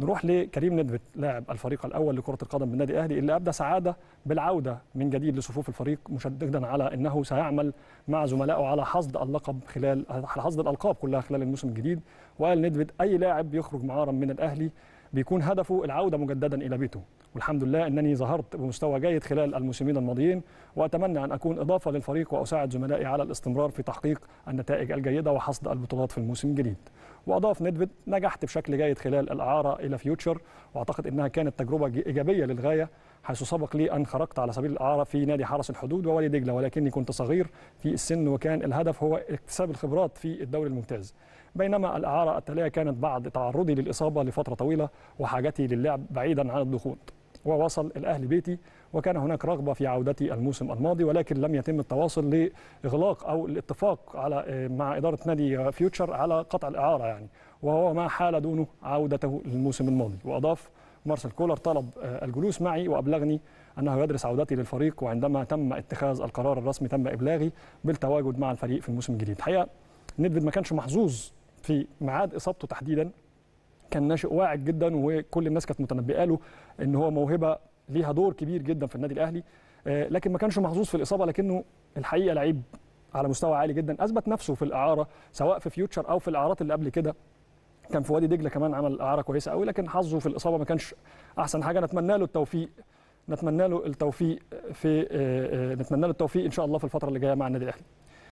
نروح لكريم ندفت لاعب الفريق الاول لكره القدم بالنادي الاهلي اللي ابدى سعاده بالعوده من جديد لصفوف الفريق مشددا على انه سيعمل مع زملائه على حصد اللقب خلال حصد الالقاب كلها خلال الموسم الجديد وقال ندفت اي لاعب يخرج معارا من الاهلي بيكون هدفه العوده مجددا الى بيته والحمد لله انني ظهرت بمستوى جيد خلال الموسمين الماضيين واتمنى ان اكون اضافه للفريق واساعد زملائي على الاستمرار في تحقيق النتائج الجيده وحصد البطولات في الموسم الجديد واضاف نيدفيد نجحت بشكل جيد خلال الاعاره الى فيوتشر واعتقد انها كانت تجربه ايجابيه للغايه حيث سبق لي أن خرجت على سبيل الإعارة في نادي حرس الحدود وولي دجلة ولكني كنت صغير في السن وكان الهدف هو اكتساب الخبرات في الدوري الممتاز بينما الإعارة التالية كانت بعد تعرضي للإصابة لفترة طويلة وحاجتي للعب بعيدا عن الدخول ووصل الأهلي بيتي وكان هناك رغبة في عودتي الموسم الماضي ولكن لم يتم التواصل لإغلاق أو الاتفاق على آه، مع إدارة نادي فيوتشر على قطع الإعارة يعني وهو ما حال دونه عودته الموسم الماضي وأضاف مارسيل كولر طلب آه، الجلوس معي وأبلغني أنه يدرس عودتي للفريق وعندما تم اتخاذ القرار الرسمي تم إبلاغي بالتواجد مع الفريق في الموسم الجديد الحقيقة نيدفيد ما كانش محظوظ في ميعاد إصابته تحديدا كان ناشئ واعد جدا وكل الناس كانت متنبئه له ان هو موهبه ليها دور كبير جدا في النادي الاهلي آه، لكن ما كانش محظوظ في الاصابه لكنه الحقيقه لعيب على مستوى عالي جدا اثبت نفسه في الاعاره سواء في فيوتشر او في الاعارات اللي قبل كده كان في وادي دجله كمان عمل اعاره كويسه قوي لكن حظه في الاصابه ما كانش احسن حاجه نتمنى له التوفيق نتمنى له التوفيق في آه، آه، نتمنى له التوفيق ان شاء الله في الفتره اللي جايه مع النادي الاهلي